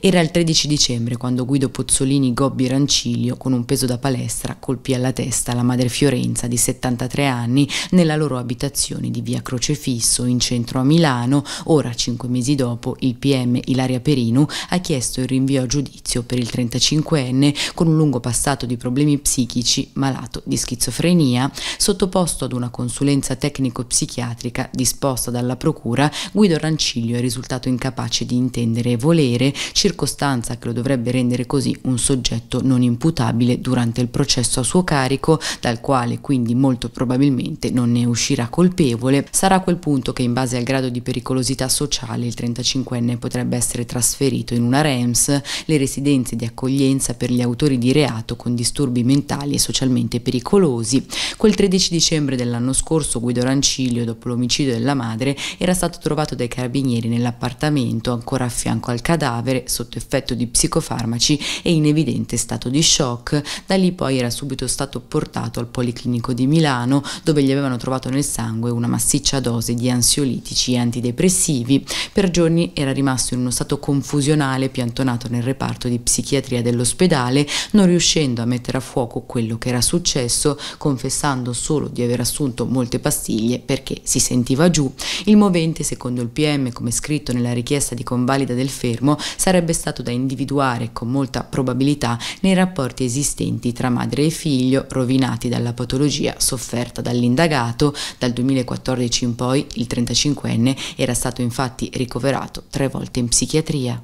Era il 13 dicembre quando Guido Pozzolini Gobbi Ranciglio, con un peso da palestra, colpì alla testa la madre Fiorenza di 73 anni nella loro abitazione di via Crocefisso in centro a Milano. Ora, cinque mesi dopo, il PM Ilaria Perinu ha chiesto il rinvio a giudizio per il 35enne con un lungo passato di problemi psichici, malato di schizofrenia, sottoposto ad una consulenza tecnico-psichiatrica disposta dalla Procura, Guido Ranciglio è risultato incapace di intendere e volere circa circostanza che lo dovrebbe rendere così un soggetto non imputabile durante il processo a suo carico, dal quale quindi molto probabilmente non ne uscirà colpevole, sarà a quel punto che in base al grado di pericolosità sociale il 35enne potrebbe essere trasferito in una REMS, le residenze di accoglienza per gli autori di reato con disturbi mentali e socialmente pericolosi. Quel 13 dicembre dell'anno scorso Guido Rancilio, dopo l'omicidio della madre, era stato trovato dai carabinieri nell'appartamento ancora a fianco al cadavere, sotto effetto di psicofarmaci e in evidente stato di shock. Da lì poi era subito stato portato al Policlinico di Milano dove gli avevano trovato nel sangue una massiccia dose di ansiolitici e antidepressivi. Per giorni era rimasto in uno stato confusionale piantonato nel reparto di psichiatria dell'ospedale, non riuscendo a mettere a fuoco quello che era successo, confessando solo di aver assunto molte pastiglie perché si sentiva giù. Il movente, secondo il PM, come scritto nella richiesta di convalida del fermo, sarebbe sarebbe stato da individuare con molta probabilità nei rapporti esistenti tra madre e figlio, rovinati dalla patologia sofferta dall'indagato. Dal 2014 in poi il 35enne era stato infatti ricoverato tre volte in psichiatria.